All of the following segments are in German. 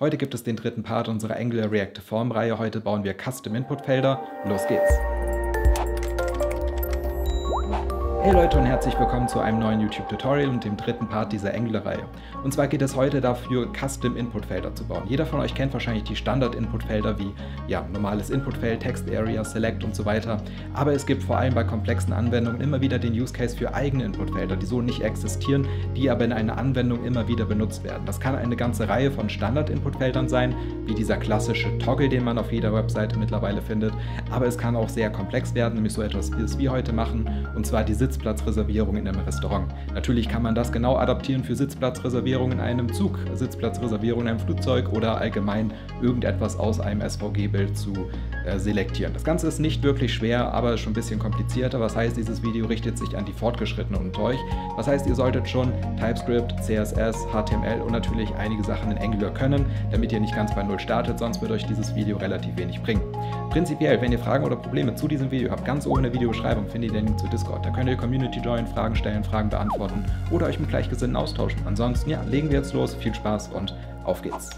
Heute gibt es den dritten Part unserer Angular Reactive Form Reihe. Heute bauen wir Custom Input Felder. Los geht's! Hey Leute und herzlich willkommen zu einem neuen YouTube-Tutorial und dem dritten Part dieser Angular-Reihe. Und zwar geht es heute dafür, Custom-Input-Felder zu bauen. Jeder von euch kennt wahrscheinlich die Standard-Input-Felder wie ja, normales Input-Feld, Text-Area, Select und so weiter. Aber es gibt vor allem bei komplexen Anwendungen immer wieder den Use-Case für eigene Input-Felder, die so nicht existieren, die aber in einer Anwendung immer wieder benutzt werden. Das kann eine ganze Reihe von Standard-Input-Feldern sein, wie dieser klassische Toggle, den man auf jeder Webseite mittlerweile findet. Aber es kann auch sehr komplex werden, nämlich so etwas, wie es wir heute machen, und zwar die Sitz Sitzplatzreservierung in einem Restaurant. Natürlich kann man das genau adaptieren für Sitzplatzreservierung in einem Zug, Sitzplatzreservierung in einem Flugzeug oder allgemein irgendetwas aus einem SVG-Bild zu äh, selektieren. Das Ganze ist nicht wirklich schwer, aber schon ein bisschen komplizierter. Was heißt, dieses Video richtet sich an die Fortgeschrittenen unter euch. Was heißt, ihr solltet schon TypeScript, CSS, HTML und natürlich einige Sachen in Angular können, damit ihr nicht ganz bei Null startet, sonst wird euch dieses Video relativ wenig bringen. Prinzipiell, wenn ihr Fragen oder Probleme zu diesem Video habt, ganz oben in der Videobeschreibung findet ihr den Link zu Discord. Da könnt ihr Community joinen, Fragen stellen, Fragen beantworten oder euch mit Gleichgesinnten austauschen. Ansonsten, ja, legen wir jetzt los. Viel Spaß und auf geht's.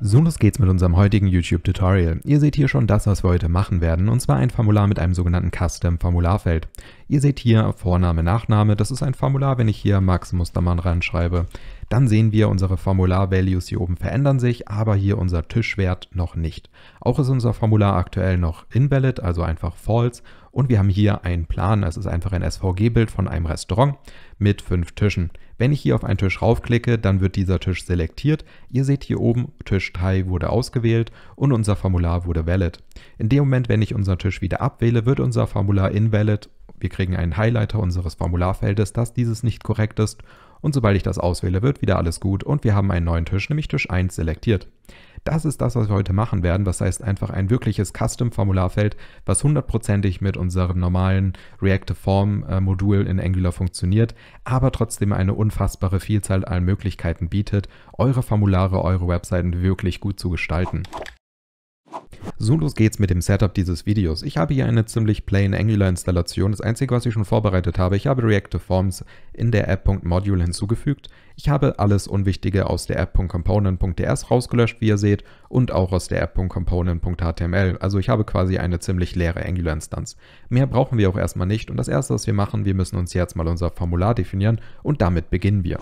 So, los geht's mit unserem heutigen YouTube-Tutorial. Ihr seht hier schon das, was wir heute machen werden, und zwar ein Formular mit einem sogenannten Custom-Formularfeld. Ihr seht hier Vorname, Nachname, das ist ein Formular, wenn ich hier Max Mustermann reinschreibe. Dann sehen wir, unsere Formular-Values hier oben verändern sich, aber hier unser Tischwert noch nicht. Auch ist unser Formular aktuell noch invalid, also einfach false, und wir haben hier einen Plan. Es ist einfach ein SVG-Bild von einem Restaurant mit fünf Tischen. Wenn ich hier auf einen Tisch raufklicke, dann wird dieser Tisch selektiert. Ihr seht hier oben, Tisch 3 wurde ausgewählt und unser Formular wurde valid. In dem Moment, wenn ich unseren Tisch wieder abwähle, wird unser Formular invalid. Wir kriegen einen Highlighter unseres Formularfeldes, dass dieses nicht korrekt ist. Und sobald ich das auswähle, wird wieder alles gut und wir haben einen neuen Tisch, nämlich Tisch 1 selektiert. Das ist das, was wir heute machen werden. Das heißt einfach ein wirkliches Custom-Formularfeld, was hundertprozentig mit unserem normalen Reactive-Form-Modul in Angular funktioniert, aber trotzdem eine unfassbare Vielzahl an Möglichkeiten bietet, eure Formulare, eure Webseiten wirklich gut zu gestalten. So los geht's mit dem Setup dieses Videos. Ich habe hier eine ziemlich plain Angular Installation. Das einzige, was ich schon vorbereitet habe, ich habe Reactive Forms in der App.module hinzugefügt. Ich habe alles Unwichtige aus der App.component.ds rausgelöscht, wie ihr seht, und auch aus der App.component.html. Also ich habe quasi eine ziemlich leere Angular Instanz. Mehr brauchen wir auch erstmal nicht und das erste, was wir machen, wir müssen uns jetzt mal unser Formular definieren und damit beginnen wir.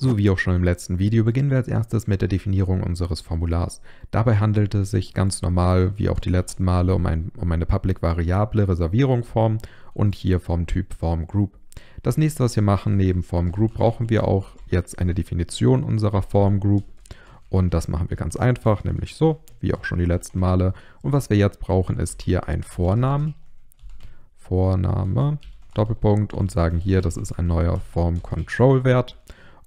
So wie auch schon im letzten Video beginnen wir als erstes mit der Definierung unseres Formulars. Dabei handelt es sich ganz normal, wie auch die letzten Male, um, ein, um eine Public-Variable Reservierung Form und hier vom Typ Form Group. Das nächste, was wir machen neben Form Group, brauchen wir auch jetzt eine Definition unserer Form Group. Und das machen wir ganz einfach, nämlich so, wie auch schon die letzten Male. Und was wir jetzt brauchen, ist hier ein Vornamen. Vorname, Doppelpunkt und sagen hier, das ist ein neuer Form Control Wert.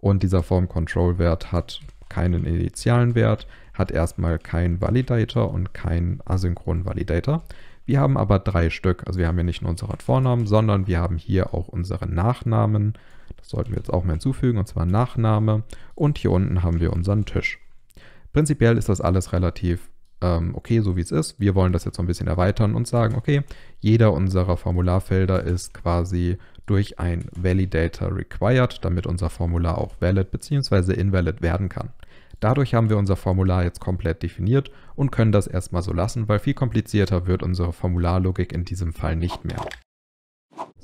Und dieser Form-Control-Wert hat keinen initialen Wert, hat erstmal keinen Validator und keinen asynchronen Validator. Wir haben aber drei Stück. Also wir haben ja nicht nur unseren Vornamen, sondern wir haben hier auch unseren Nachnamen. Das sollten wir jetzt auch mal hinzufügen, und zwar Nachname. Und hier unten haben wir unseren Tisch. Prinzipiell ist das alles relativ ähm, okay, so wie es ist, wir wollen das jetzt so ein bisschen erweitern und sagen, okay, jeder unserer Formularfelder ist quasi durch ein Validator required, damit unser Formular auch valid bzw. invalid werden kann. Dadurch haben wir unser Formular jetzt komplett definiert und können das erstmal so lassen, weil viel komplizierter wird unsere Formularlogik in diesem Fall nicht mehr.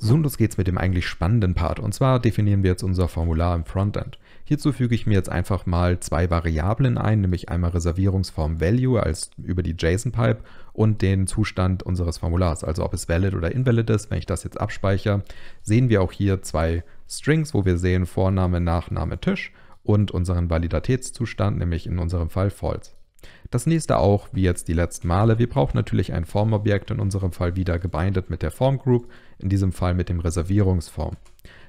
So, und los geht's mit dem eigentlich spannenden Part. Und zwar definieren wir jetzt unser Formular im Frontend. Hierzu füge ich mir jetzt einfach mal zwei Variablen ein, nämlich einmal Reservierungsform Value als über die JSON-Pipe und den Zustand unseres Formulars, also ob es valid oder invalid ist. Wenn ich das jetzt abspeichere, sehen wir auch hier zwei Strings, wo wir sehen Vorname, Nachname, Tisch und unseren Validitätszustand, nämlich in unserem Fall false. Das nächste auch, wie jetzt die letzten Male, wir brauchen natürlich ein Formobjekt, in unserem Fall wieder gebindet mit der Formgroup, in diesem Fall mit dem Reservierungsform.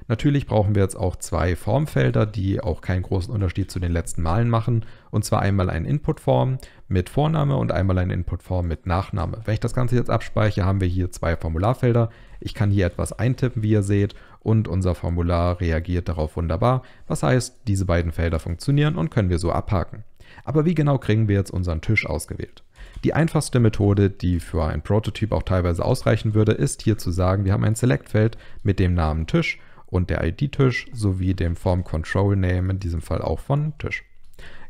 Natürlich brauchen wir jetzt auch zwei Formfelder, die auch keinen großen Unterschied zu den letzten Malen machen. Und zwar einmal ein Inputform mit Vorname und einmal ein Inputform mit Nachname. Wenn ich das Ganze jetzt abspeichere, haben wir hier zwei Formularfelder. Ich kann hier etwas eintippen, wie ihr seht, und unser Formular reagiert darauf wunderbar. Was heißt, diese beiden Felder funktionieren und können wir so abhaken. Aber wie genau kriegen wir jetzt unseren Tisch ausgewählt? Die einfachste Methode, die für einen Prototyp auch teilweise ausreichen würde, ist hier zu sagen, wir haben ein Select-Feld mit dem Namen Tisch und der ID-Tisch sowie dem Form Control Name, in diesem Fall auch von Tisch.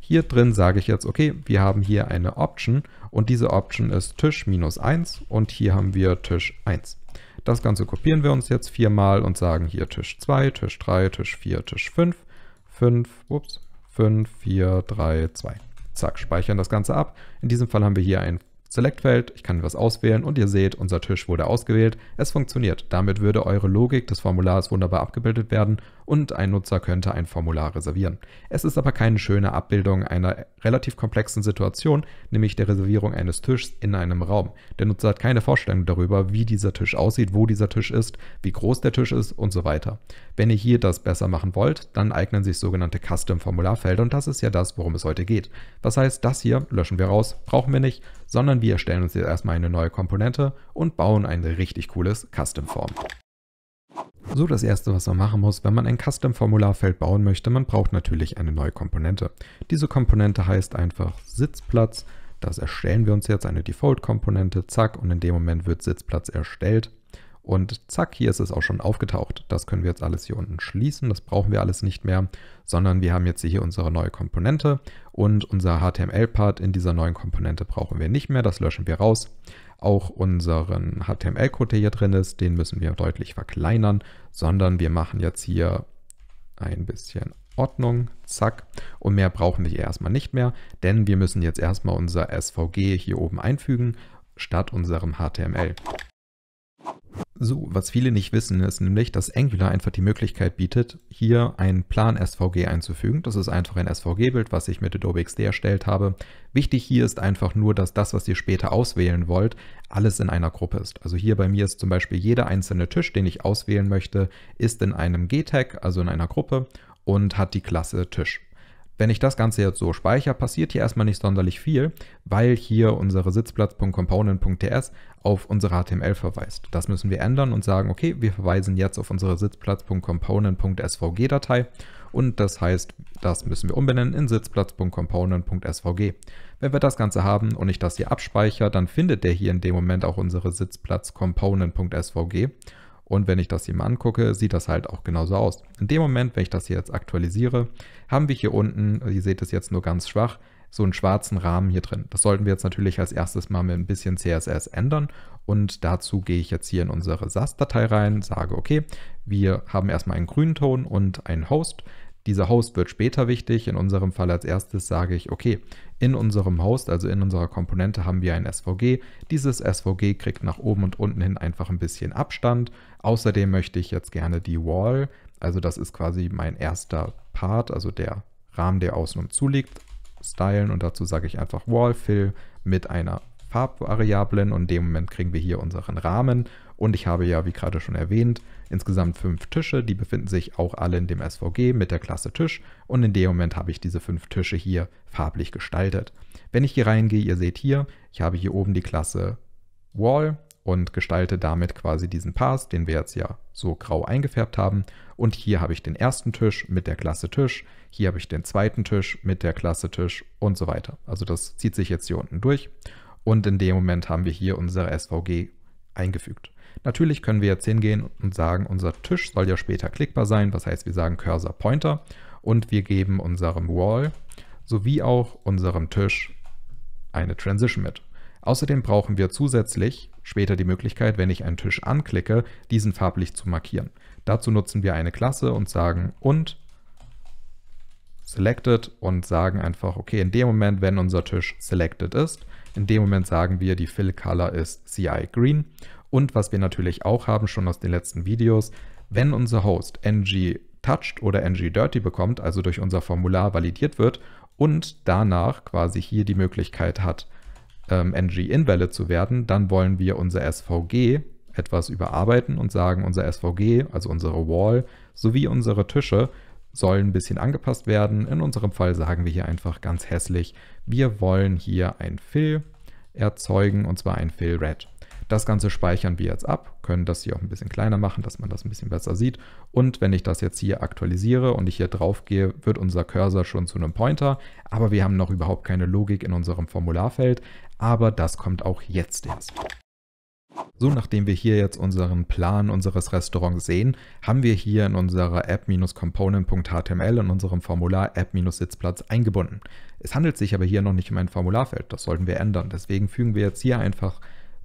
Hier drin sage ich jetzt, okay, wir haben hier eine Option und diese Option ist Tisch minus 1 und hier haben wir Tisch 1. Das Ganze kopieren wir uns jetzt viermal und sagen hier Tisch 2, Tisch 3, Tisch 4, Tisch 5, 5, ups, 5, 4, 3, 2 zack, speichern das Ganze ab. In diesem Fall haben wir hier ein Select-Feld, ich kann was auswählen und ihr seht, unser Tisch wurde ausgewählt. Es funktioniert. Damit würde eure Logik des Formulars wunderbar abgebildet werden und ein Nutzer könnte ein Formular reservieren. Es ist aber keine schöne Abbildung einer relativ komplexen Situation, nämlich der Reservierung eines Tisches in einem Raum. Der Nutzer hat keine Vorstellung darüber, wie dieser Tisch aussieht, wo dieser Tisch ist, wie groß der Tisch ist und so weiter. Wenn ihr hier das besser machen wollt, dann eignen sich sogenannte Custom-Formularfelder und das ist ja das, worum es heute geht. Was heißt, das hier löschen wir raus, brauchen wir nicht, sondern wir erstellen uns jetzt erstmal eine neue Komponente und bauen ein richtig cooles Custom-Form. So das erste, was man machen muss, wenn man ein Custom-Formularfeld bauen möchte, man braucht natürlich eine neue Komponente. Diese Komponente heißt einfach Sitzplatz. Das erstellen wir uns jetzt eine Default-Komponente, zack, und in dem Moment wird Sitzplatz erstellt. Und zack, hier ist es auch schon aufgetaucht. Das können wir jetzt alles hier unten schließen. Das brauchen wir alles nicht mehr, sondern wir haben jetzt hier unsere neue Komponente und unser HTML-Part in dieser neuen Komponente brauchen wir nicht mehr. Das löschen wir raus auch unseren HTML-Code, der hier drin ist, den müssen wir deutlich verkleinern, sondern wir machen jetzt hier ein bisschen Ordnung, zack. Und mehr brauchen wir hier erstmal nicht mehr, denn wir müssen jetzt erstmal unser SVG hier oben einfügen, statt unserem HTML. So, was viele nicht wissen, ist nämlich, dass Angular einfach die Möglichkeit bietet, hier einen Plan-SVG einzufügen. Das ist einfach ein SVG-Bild, was ich mit Adobe XD erstellt habe. Wichtig hier ist einfach nur, dass das, was ihr später auswählen wollt, alles in einer Gruppe ist. Also hier bei mir ist zum Beispiel jeder einzelne Tisch, den ich auswählen möchte, ist in einem G-Tag, also in einer Gruppe und hat die Klasse Tisch. Wenn ich das Ganze jetzt so speichere, passiert hier erstmal nicht sonderlich viel, weil hier unsere Sitzplatz.component.ts auf unsere HTML verweist. Das müssen wir ändern und sagen, okay, wir verweisen jetzt auf unsere Sitzplatz.component.svg-Datei und das heißt, das müssen wir umbenennen in Sitzplatz.component.svg. Wenn wir das Ganze haben und ich das hier abspeichere, dann findet der hier in dem Moment auch unsere Sitzplatz.component.svg und wenn ich das hier mal angucke, sieht das halt auch genauso aus. In dem Moment, wenn ich das hier jetzt aktualisiere, haben wir hier unten, ihr seht es jetzt nur ganz schwach, so einen schwarzen Rahmen hier drin. Das sollten wir jetzt natürlich als erstes mal mit ein bisschen CSS ändern. Und dazu gehe ich jetzt hier in unsere SAS-Datei rein, sage, okay, wir haben erstmal einen grünen Ton und einen Host. Dieser Host wird später wichtig. In unserem Fall als erstes sage ich, okay, in unserem Host, also in unserer Komponente, haben wir ein SVG. Dieses SVG kriegt nach oben und unten hin einfach ein bisschen Abstand. Außerdem möchte ich jetzt gerne die Wall, also das ist quasi mein erster Part, also der Rahmen, der außen und zu liegt, stylen und dazu sage ich einfach Wall Fill mit einer Farbvariablen und in dem Moment kriegen wir hier unseren Rahmen und ich habe ja, wie gerade schon erwähnt, insgesamt fünf Tische, die befinden sich auch alle in dem SVG mit der Klasse Tisch und in dem Moment habe ich diese fünf Tische hier farblich gestaltet. Wenn ich hier reingehe, ihr seht hier, ich habe hier oben die Klasse Wall und gestalte damit quasi diesen Pass, den wir jetzt ja so grau eingefärbt haben. Und hier habe ich den ersten Tisch mit der Klasse Tisch, hier habe ich den zweiten Tisch mit der Klasse Tisch und so weiter. Also das zieht sich jetzt hier unten durch. Und in dem Moment haben wir hier unsere SVG eingefügt. Natürlich können wir jetzt hingehen und sagen, unser Tisch soll ja später klickbar sein. was heißt, wir sagen Cursor Pointer und wir geben unserem Wall sowie auch unserem Tisch eine Transition mit. Außerdem brauchen wir zusätzlich später die Möglichkeit, wenn ich einen Tisch anklicke, diesen farblich zu markieren. Dazu nutzen wir eine Klasse und sagen und selected und sagen einfach, okay, in dem Moment, wenn unser Tisch selected ist, in dem Moment sagen wir, die Fill Color ist CI Green. Und was wir natürlich auch haben, schon aus den letzten Videos, wenn unser Host ng touched oder ng dirty bekommt, also durch unser Formular validiert wird und danach quasi hier die Möglichkeit hat, ähm, ng invalid zu werden, dann wollen wir unser SVG etwas überarbeiten und sagen, unser SVG, also unsere Wall sowie unsere Tische soll ein bisschen angepasst werden. In unserem Fall sagen wir hier einfach ganz hässlich, wir wollen hier ein Fill erzeugen und zwar ein Fill Red. Das Ganze speichern wir jetzt ab, können das hier auch ein bisschen kleiner machen, dass man das ein bisschen besser sieht. Und wenn ich das jetzt hier aktualisiere und ich hier drauf gehe, wird unser Cursor schon zu einem Pointer. Aber wir haben noch überhaupt keine Logik in unserem Formularfeld. Aber das kommt auch jetzt erst. So, nachdem wir hier jetzt unseren Plan unseres Restaurants sehen, haben wir hier in unserer app-component.html in unserem Formular app-sitzplatz eingebunden. Es handelt sich aber hier noch nicht um ein Formularfeld, das sollten wir ändern. Deswegen fügen wir jetzt hier einfach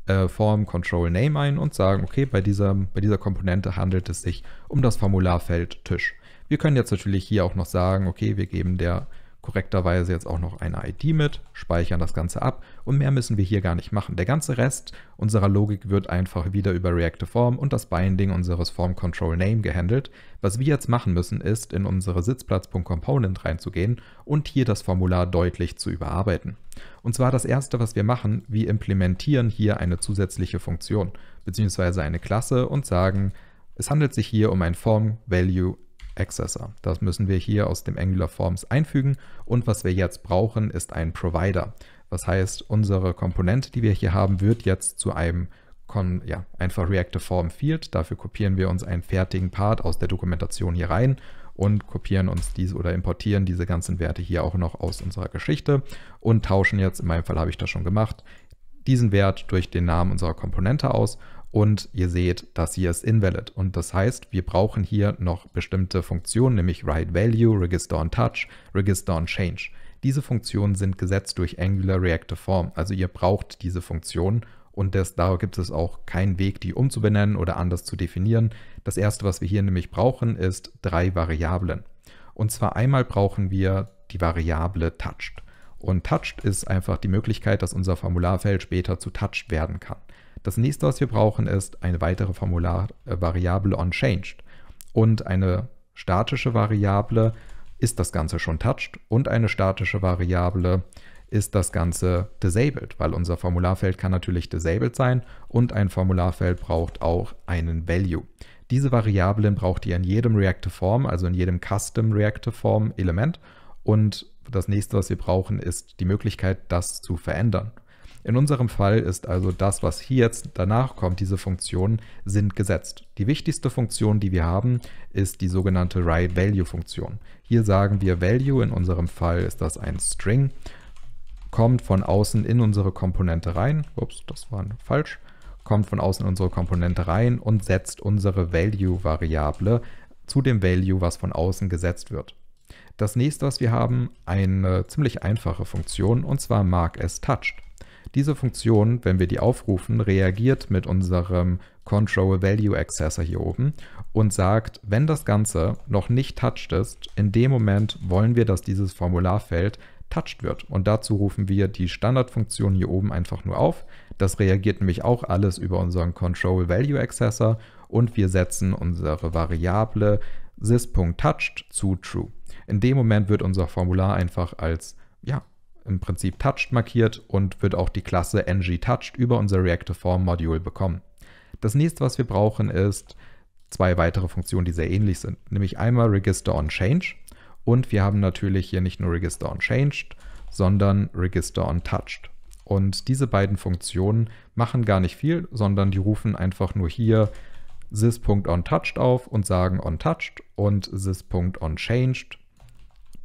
äh, Form Control Name ein und sagen, okay, bei dieser, bei dieser Komponente handelt es sich um das Formularfeld Tisch. Wir können jetzt natürlich hier auch noch sagen, okay, wir geben der korrekterweise jetzt auch noch eine ID mit, speichern das Ganze ab und mehr müssen wir hier gar nicht machen. Der ganze Rest unserer Logik wird einfach wieder über ReactiveForm und das Binding unseres FormControlName gehandelt. Was wir jetzt machen müssen, ist in unsere Sitzplatz.component reinzugehen und hier das Formular deutlich zu überarbeiten. Und zwar das erste, was wir machen, wir implementieren hier eine zusätzliche Funktion bzw. eine Klasse und sagen, es handelt sich hier um ein Form Value Accessor. Das müssen wir hier aus dem Angular Forms einfügen und was wir jetzt brauchen, ist ein Provider. Das heißt, unsere Komponente, die wir hier haben, wird jetzt zu einem ja, einfach Reactive Form Field. Dafür kopieren wir uns einen fertigen Part aus der Dokumentation hier rein und kopieren uns diese oder importieren diese ganzen Werte hier auch noch aus unserer Geschichte und tauschen jetzt, in meinem Fall habe ich das schon gemacht, diesen Wert durch den Namen unserer Komponente aus und ihr seht, das hier ist invalid. Und das heißt, wir brauchen hier noch bestimmte Funktionen, nämlich write value, register on touch, register on change. Diese Funktionen sind gesetzt durch Angular Reactive Form, also ihr braucht diese Funktionen und das, da gibt es auch keinen Weg, die umzubenennen oder anders zu definieren. Das erste, was wir hier nämlich brauchen, ist drei Variablen. Und zwar einmal brauchen wir die Variable touched. Und touched ist einfach die Möglichkeit, dass unser Formularfeld später zu touched werden kann. Das nächste, was wir brauchen, ist eine weitere Formularvariable äh, onChanged und eine statische Variable ist das Ganze schon touched und eine statische Variable ist das Ganze disabled, weil unser Formularfeld kann natürlich disabled sein und ein Formularfeld braucht auch einen Value. Diese Variablen braucht ihr in jedem Reactive Form, also in jedem Custom Reactive Form Element und das nächste, was wir brauchen, ist die Möglichkeit, das zu verändern. In unserem Fall ist also das, was hier jetzt danach kommt, diese Funktionen sind gesetzt. Die wichtigste Funktion, die wir haben, ist die sogenannte Write-Value-Funktion. Hier sagen wir Value, in unserem Fall ist das ein String, kommt von außen in unsere Komponente rein. Ups, das war falsch kommt von außen in unsere Komponente rein und setzt unsere Value-Variable zu dem Value, was von außen gesetzt wird. Das nächste, was wir haben, eine ziemlich einfache Funktion, und zwar markSTouched. Diese Funktion, wenn wir die aufrufen, reagiert mit unserem Control Value Accessor hier oben und sagt, wenn das Ganze noch nicht touched ist, in dem Moment wollen wir, dass dieses Formularfeld touched wird. Und dazu rufen wir die Standardfunktion hier oben einfach nur auf. Das reagiert nämlich auch alles über unseren Control Value Accessor und wir setzen unsere Variable sys.touched zu true. In dem Moment wird unser Formular einfach als ja, im Prinzip touched markiert und wird auch die Klasse ng-touched über unser reactive form module bekommen. Das nächste, was wir brauchen, ist zwei weitere Funktionen, die sehr ähnlich sind, nämlich einmal register-on-changed und wir haben natürlich hier nicht nur register-on-changed, sondern register-on-touched. Und diese beiden Funktionen machen gar nicht viel, sondern die rufen einfach nur hier sys.onTouched auf und sagen onTouched und sys.onChanged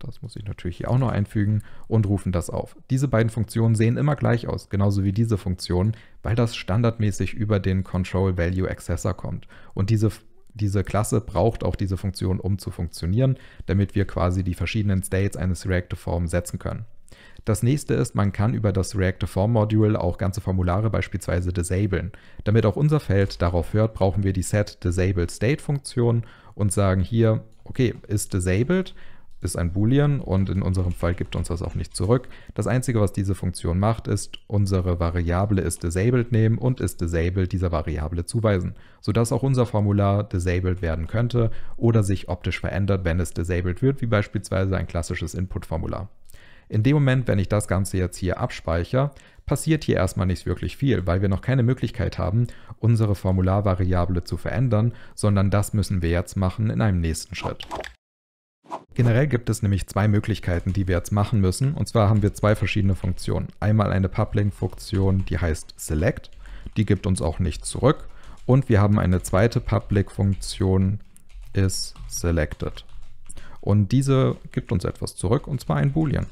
das muss ich natürlich hier auch noch einfügen, und rufen das auf. Diese beiden Funktionen sehen immer gleich aus, genauso wie diese Funktion, weil das standardmäßig über den Control Value Accessor kommt. Und diese, diese Klasse braucht auch diese Funktion, um zu funktionieren, damit wir quasi die verschiedenen States eines Reactive Form setzen können. Das nächste ist, man kann über das Reactive Form Module auch ganze Formulare beispielsweise disablen. Damit auch unser Feld darauf hört, brauchen wir die Set Disable State Funktion und sagen hier, okay, ist disabled ist ein Boolean und in unserem Fall gibt uns das auch nicht zurück. Das Einzige, was diese Funktion macht, ist, unsere Variable ist disabled nehmen und ist disabled dieser Variable zuweisen, sodass auch unser Formular disabled werden könnte oder sich optisch verändert, wenn es disabled wird, wie beispielsweise ein klassisches Input-Formular. In dem Moment, wenn ich das Ganze jetzt hier abspeichere, passiert hier erstmal nicht wirklich viel, weil wir noch keine Möglichkeit haben, unsere Formularvariable zu verändern, sondern das müssen wir jetzt machen in einem nächsten Schritt. Generell gibt es nämlich zwei Möglichkeiten, die wir jetzt machen müssen. Und zwar haben wir zwei verschiedene Funktionen. Einmal eine Public-Funktion, die heißt Select. Die gibt uns auch nichts zurück. Und wir haben eine zweite Public-Funktion, ist Selected. Und diese gibt uns etwas zurück, und zwar ein Boolean.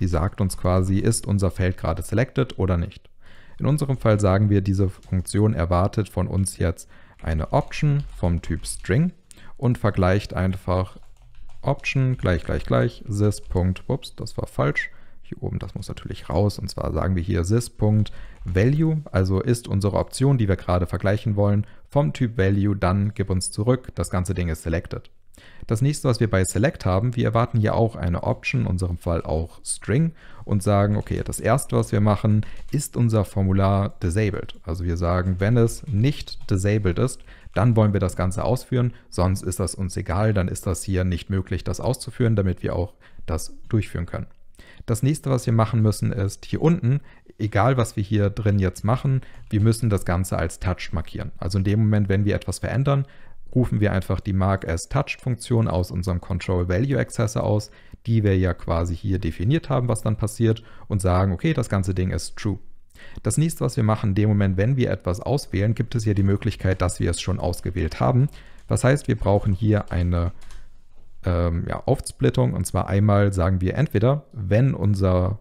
Die sagt uns quasi, ist unser Feld gerade selected oder nicht. In unserem Fall sagen wir, diese Funktion erwartet von uns jetzt eine Option vom Typ String und vergleicht einfach Option gleich gleich gleich this. Ups, das war falsch. Hier oben, das muss natürlich raus. Und zwar sagen wir hier this.value, also ist unsere Option, die wir gerade vergleichen wollen, vom Typ Value, dann gib uns zurück. Das ganze Ding ist selected. Das nächste, was wir bei Select haben, wir erwarten hier auch eine Option, in unserem Fall auch String und sagen, okay, das erste, was wir machen, ist unser Formular disabled. Also wir sagen, wenn es nicht disabled ist, dann wollen wir das Ganze ausführen, sonst ist das uns egal, dann ist das hier nicht möglich, das auszuführen, damit wir auch das durchführen können. Das nächste, was wir machen müssen, ist hier unten, egal was wir hier drin jetzt machen, wir müssen das Ganze als touched markieren. Also in dem Moment, wenn wir etwas verändern, rufen wir einfach die Mark as touched Funktion aus unserem Control Value Accessor aus, die wir ja quasi hier definiert haben, was dann passiert und sagen, okay, das ganze Ding ist true. Das nächste, was wir machen, in dem Moment, wenn wir etwas auswählen, gibt es hier die Möglichkeit, dass wir es schon ausgewählt haben. Was heißt, wir brauchen hier eine ähm, ja, Aufsplittung und zwar einmal sagen wir entweder, wenn unser,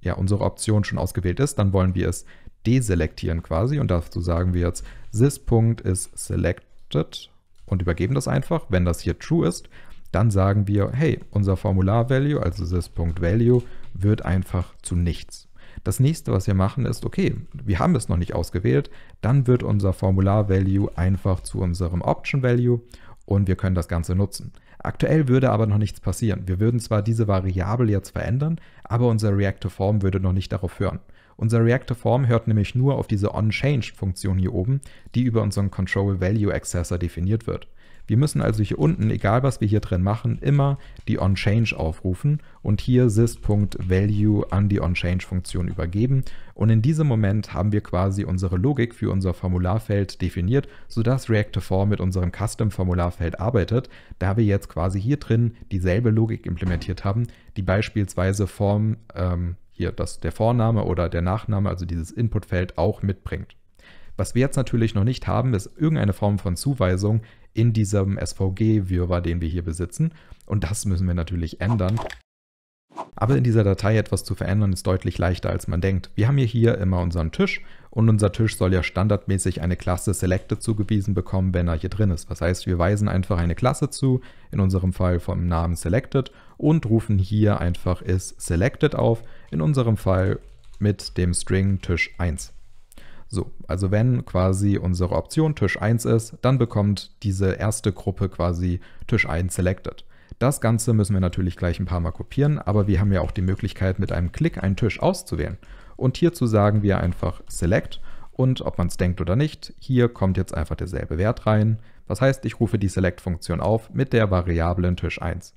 ja, unsere Option schon ausgewählt ist, dann wollen wir es deselektieren quasi und dazu sagen wir jetzt this is selected und übergeben das einfach. Wenn das hier true ist, dann sagen wir, hey, unser Formular-Value, also this.value, wird einfach zu nichts. Das nächste, was wir machen, ist, okay, wir haben es noch nicht ausgewählt, dann wird unser Formular-Value einfach zu unserem Option-Value und wir können das Ganze nutzen. Aktuell würde aber noch nichts passieren. Wir würden zwar diese Variable jetzt verändern, aber unser Reactive Form würde noch nicht darauf hören. Unser Reactive Form hört nämlich nur auf diese onChanged-Funktion hier oben, die über unseren Control Value Accessor definiert wird. Wir müssen also hier unten, egal was wir hier drin machen, immer die onChange aufrufen und hier sys.value an die onChange-Funktion übergeben. Und in diesem Moment haben wir quasi unsere Logik für unser Formularfeld definiert, sodass React4 mit unserem Custom-Formularfeld arbeitet, da wir jetzt quasi hier drin dieselbe Logik implementiert haben, die beispielsweise Form, ähm, hier das, der Vorname oder der Nachname, also dieses Inputfeld auch mitbringt. Was wir jetzt natürlich noch nicht haben, ist irgendeine Form von Zuweisung in diesem SVG-Viewer, den wir hier besitzen. Und das müssen wir natürlich ändern. Aber in dieser Datei etwas zu verändern, ist deutlich leichter, als man denkt. Wir haben hier, hier immer unseren Tisch und unser Tisch soll ja standardmäßig eine Klasse Selected zugewiesen bekommen, wenn er hier drin ist. Das heißt, wir weisen einfach eine Klasse zu, in unserem Fall vom Namen Selected und rufen hier einfach isSelected auf, in unserem Fall mit dem String Tisch 1. So, also wenn quasi unsere Option Tisch 1 ist, dann bekommt diese erste Gruppe quasi Tisch 1 selected. Das Ganze müssen wir natürlich gleich ein paar Mal kopieren, aber wir haben ja auch die Möglichkeit, mit einem Klick einen Tisch auszuwählen. Und hierzu sagen wir einfach Select und ob man es denkt oder nicht, hier kommt jetzt einfach derselbe Wert rein. Das heißt, ich rufe die Select-Funktion auf mit der Variablen Tisch 1.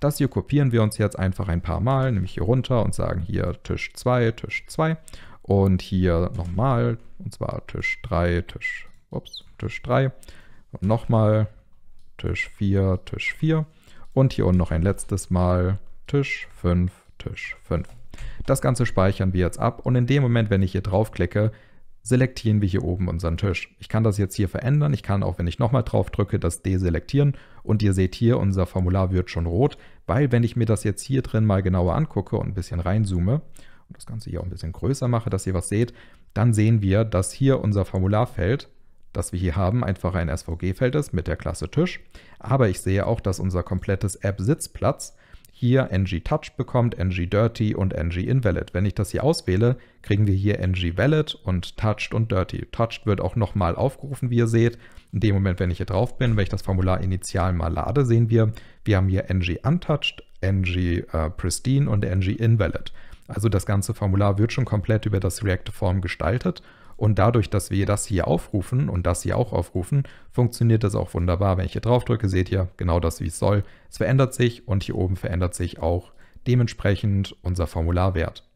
Das hier kopieren wir uns jetzt einfach ein paar Mal, nämlich hier runter und sagen hier Tisch 2, Tisch 2 und hier nochmal, und zwar Tisch 3, Tisch, ups, Tisch 3. Und nochmal Tisch 4, Tisch 4. Und hier unten noch ein letztes Mal Tisch 5, Tisch 5. Das Ganze speichern wir jetzt ab und in dem Moment, wenn ich hier draufklicke, selektieren wir hier oben unseren Tisch. Ich kann das jetzt hier verändern. Ich kann auch, wenn ich nochmal drauf drücke, das deselektieren. Und ihr seht hier, unser Formular wird schon rot, weil wenn ich mir das jetzt hier drin mal genauer angucke und ein bisschen reinzoome das Ganze hier auch ein bisschen größer mache, dass ihr was seht, dann sehen wir, dass hier unser Formularfeld, das wir hier haben, einfach ein SVG-Feld ist mit der Klasse Tisch. Aber ich sehe auch, dass unser komplettes App-Sitzplatz hier ng Touch bekommt, ng Dirty und ng Invalid. Wenn ich das hier auswähle, kriegen wir hier ng Valid und Touched und Dirty. Touched wird auch nochmal aufgerufen, wie ihr seht. In dem Moment, wenn ich hier drauf bin, wenn ich das Formular initial mal lade, sehen wir, wir haben hier ng Untouched, ng äh, Pristine und ng Invalid. Also das ganze Formular wird schon komplett über das react form gestaltet und dadurch, dass wir das hier aufrufen und das hier auch aufrufen, funktioniert das auch wunderbar. Wenn ich hier drauf drücke, seht ihr genau das, wie es soll. Es verändert sich und hier oben verändert sich auch dementsprechend unser Formularwert.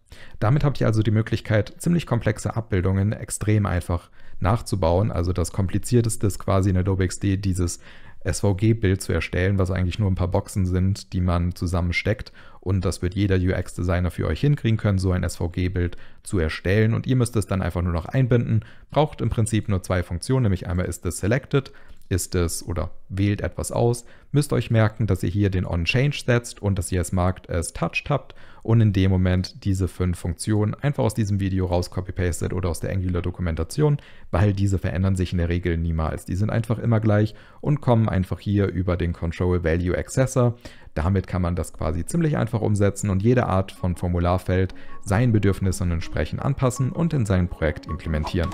Damit habt ihr also die Möglichkeit, ziemlich komplexe Abbildungen extrem einfach nachzubauen. Also das komplizierteste ist quasi in Adobe XD dieses SVG-Bild zu erstellen, was eigentlich nur ein paar Boxen sind, die man zusammensteckt. Und das wird jeder UX-Designer für euch hinkriegen können, so ein SVG-Bild zu erstellen. Und ihr müsst es dann einfach nur noch einbinden. Braucht im Prinzip nur zwei Funktionen, nämlich einmal ist es selected ist es oder wählt etwas aus, müsst euch merken, dass ihr hier den On-Change setzt und dass ihr es markt es Touched habt und in dem Moment diese fünf Funktionen einfach aus diesem Video raus copy-pastet oder aus der Angular-Dokumentation, weil diese verändern sich in der Regel niemals. Die sind einfach immer gleich und kommen einfach hier über den Control Value Accessor. Damit kann man das quasi ziemlich einfach umsetzen und jede Art von Formularfeld seinen Bedürfnissen entsprechend anpassen und in sein Projekt implementieren.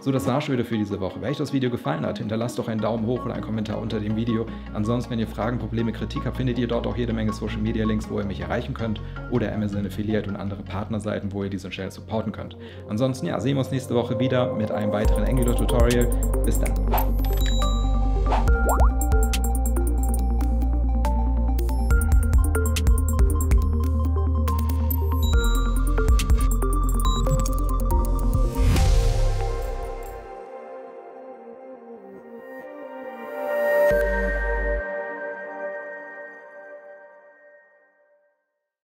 So, das war's schon wieder für diese Woche. Wenn euch das Video gefallen hat, hinterlasst doch einen Daumen hoch oder einen Kommentar unter dem Video. Ansonsten, wenn ihr Fragen, Probleme, Kritik habt, findet ihr dort auch jede Menge Social Media Links, wo ihr mich erreichen könnt oder Amazon Affiliate und andere Partnerseiten, wo ihr diesen Channel supporten könnt. Ansonsten, ja, sehen wir uns nächste Woche wieder mit einem weiteren Angular Tutorial. Bis dann.